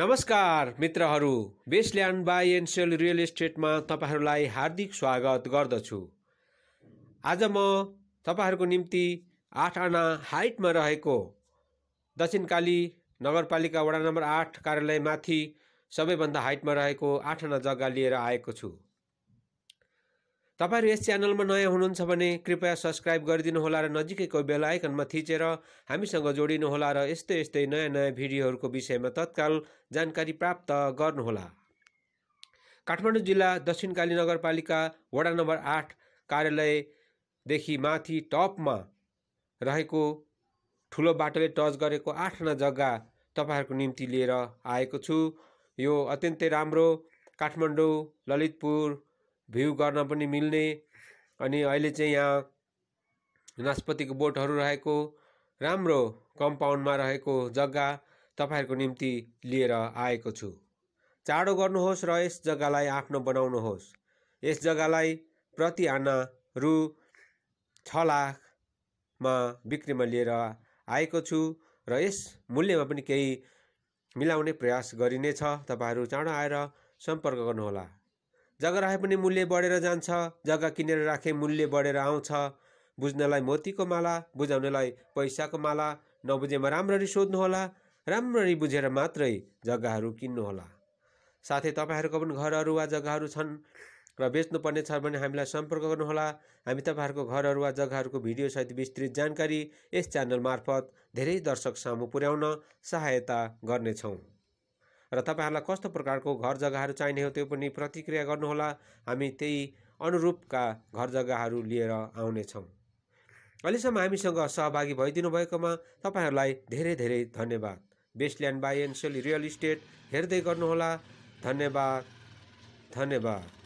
नमस्कार मित्रहरू Bestland buy and real इस्टेटमा तपाईँहरूलाई हार्दिक स्वागत गर्दछु आज म तपाईँहरूको निम्ति आठ आना हाइटमा रहेको दक्षिणकाली नगरपालिका वडा नम्बर आठ कार्यालयमाथि सबैभन्दा हाइटमा रहेको आठ आना जग्गा लिएर आएको छु तपाईँहरू यस च्यानलमा नयाँ हुनुहुन्छ भने कृपया सब्सक्राइब गरिदिनुहोला र नजिकैको बेल आइकनमा थिचेर हामीसँग जोडिनुहोला र यस्तै यस्तै नयाँ नयाँ भिडियोहरूको विषयमा तत्काल जानकारी प्राप्त गर्नुहोला काठमाडौँ जिल्ला दक्षिणकाली नगरपालिका वडा नम्बर आठ कार्यालयदेखि माथि टपमा रहेको ठुलो बाटोले टच गरेको आठना जग्गा तपाईँहरूको निम्ति लिएर आएको छु यो अत्यन्तै राम्रो काठमाडौँ ललितपुर भ्यू गर्न पनि मिल्ने अनि अहिले चाहिँ यहाँ नास्पतिको बोटहरू रहेको राम्रो कम्पाउन्डमा रहेको जग्गा तपाईँहरूको निम्ति लिएर आएको छु चाँडो गर्नुहोस् र यस जग्गालाई आफ्नो बनाउनुहोस् यस जग्गालाई प्रति आना रु छ लाखमा बिक्रीमा लिएर आएको छु र यस मूल्यमा पनि केही मिलाउने प्रयास गरिनेछ तपाईँहरू चाँडो आएर सम्पर्क गर्नुहोला जग्गा राखे पनि मूल्य बढेर जान्छ जग्गा किनेर राखे मूल्य बढेर आउँछ बुझ्नलाई मोतीको माला बुझाउनलाई पैसाको माला नबुझेमा राम्ररी सोध्नुहोला राम्ररी बुझेर मात्रै जग्गाहरू किन्नुहोला साथै तपाईँहरूको पनि घरहरू वा जग्गाहरू छन् र बेच्नुपर्ने छ भने हामीलाई सम्पर्क गर्नुहोला हामी तपाईँहरूको घरहरू वा जग्गाहरूको भिडियोसहित विस्तृत जानकारी यस च्यानल मार्फत धेरै दर्शक सामु पुर्याउन सहायता गर्नेछौँ र तपाईँहरूलाई कस्तो प्रकारको घर जग्गाहरू चाहिने हो त्यो पनि प्रतिक्रिया गर्नुहोला हामी त्यही अनुरूपका घर जग्गाहरू लिएर आउनेछौँ अहिलेसम्म हामीसँग सहभागी भइदिनु भएकोमा तपाईँहरूलाई धेरै धेरै धन्यवाद Bestland buy and real estate हेर्दै गर्नुहोला धन्यवाद धन्यवाद